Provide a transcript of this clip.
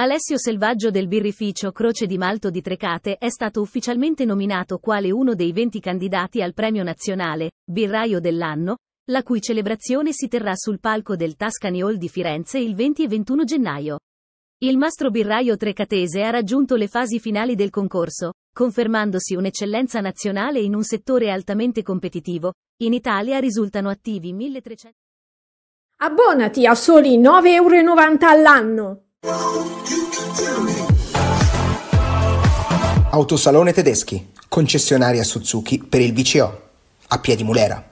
Alessio Selvaggio del birrificio Croce di Malto di Trecate è stato ufficialmente nominato quale uno dei 20 candidati al premio nazionale, birraio dell'anno, la cui celebrazione si terrà sul palco del Tuscany Hall di Firenze il 20 e 21 gennaio. Il mastro birraio trecatese ha raggiunto le fasi finali del concorso, confermandosi un'eccellenza nazionale in un settore altamente competitivo. In Italia risultano attivi 1300. Abbonati a soli 9,90 euro all'anno. Autosalone Tedeschi, concessionaria Suzuki per il VCO, a piedi Mulera.